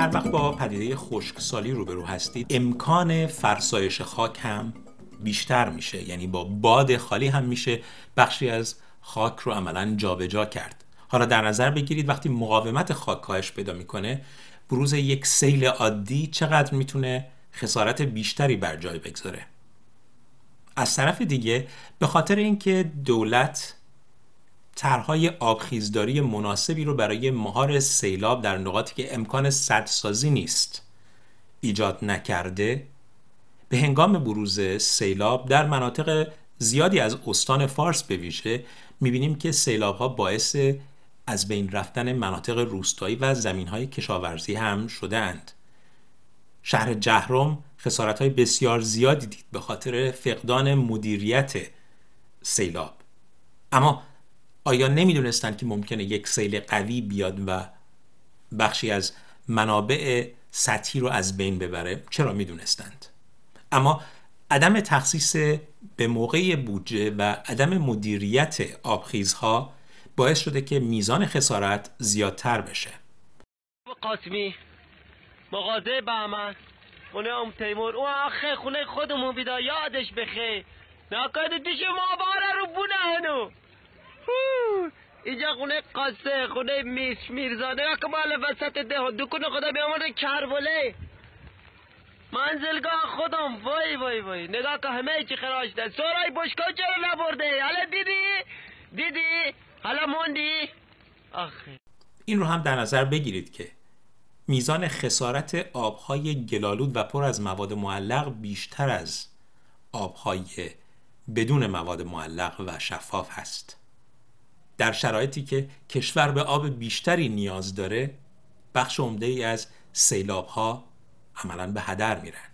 هر وقت با پدیده خشکسالی روبرو هستید امکان فرسایش خاک هم بیشتر میشه یعنی با باد خالی هم میشه بخشی از خاک رو عملا جابجا جا کرد حالا در نظر بگیرید وقتی مقاومت خاک کاهش پیدا میکنه بروز یک سیل عادی چقدر میتونه خسارت بیشتری بر جای بگذاره از طرف دیگه به خاطر اینکه دولت طرحهای آبخیزداری مناسبی رو برای مهار سیلاب در نقاطی که امکان سدسازی نیست ایجاد نکرده به هنگام بروز سیلاب در مناطق زیادی از استان فارس به ویژه میبینیم که سیلاب ها باعث از بین رفتن مناطق روستایی و زمین های کشاورزی هم شدهاند. شهر جهرم خسارت های بسیار زیادی دید به خاطر فقدان مدیریت سیلاب. اما آیا نمیدونستند که ممکنه یک سیل قوی بیاد و بخشی از منابع سطحی رو از بین ببره چرا میدونستند اما عدم تخصیص به موقع بودجه و عدم مدیریت آبخیزها باعث شده که میزان خسارت زیادتر بشه قاسمی مغازه بهمن خونه ام تیمور او آخه خونه خودمون بیدا یادش بخیر نکرده دیش ما اینجا خونه قاسه خونه میش میرزاده مال وسط ده دکون خدا بیامونه کربله منزلگاه خودم وای وای وای نگاه که همه چی خراش ده سورای بشکا چرا نبرده حالا دیدی دیدی حالا موندی آخه این رو هم در نظر بگیرید که میزان خسارت آبهای گلالود و پر از مواد معلق بیشتر از آبهای بدون مواد معلق و شفاف هست در شرایطی که کشور به آب بیشتری نیاز داره بخش عمده ای از سیلاب ها عملا به هدر میرن